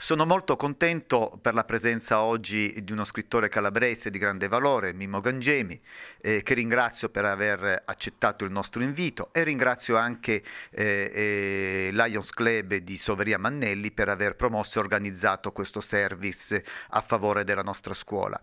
Sono molto contento per la presenza oggi di uno scrittore calabrese di grande valore, Mimmo Gangemi, eh, che ringrazio per aver accettato il nostro invito e ringrazio anche eh, eh, Lions Club di Soveria Mannelli per aver promosso e organizzato questo service a favore della nostra scuola.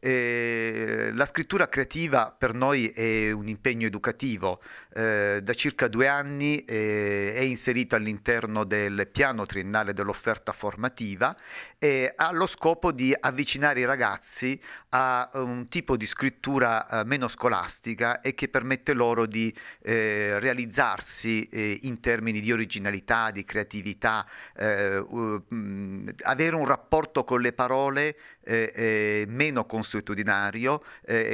Eh, la scrittura creativa per noi è un impegno educativo. Eh, da circa due anni eh, è inserito all'interno del piano triennale dell'offerta formativa narrativa eh, allo scopo di avvicinare i ragazzi a un tipo di scrittura eh, meno scolastica e che permette loro di eh, realizzarsi eh, in termini di originalità, di creatività, eh, mh, avere un rapporto con le parole eh, meno consuetudinario,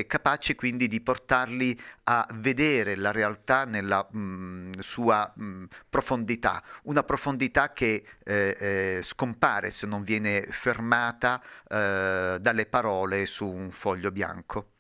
capace quindi di portarli a vedere la realtà nella mh, sua mh, profondità, una profondità che scompare fare se non viene fermata eh, dalle parole su un foglio bianco.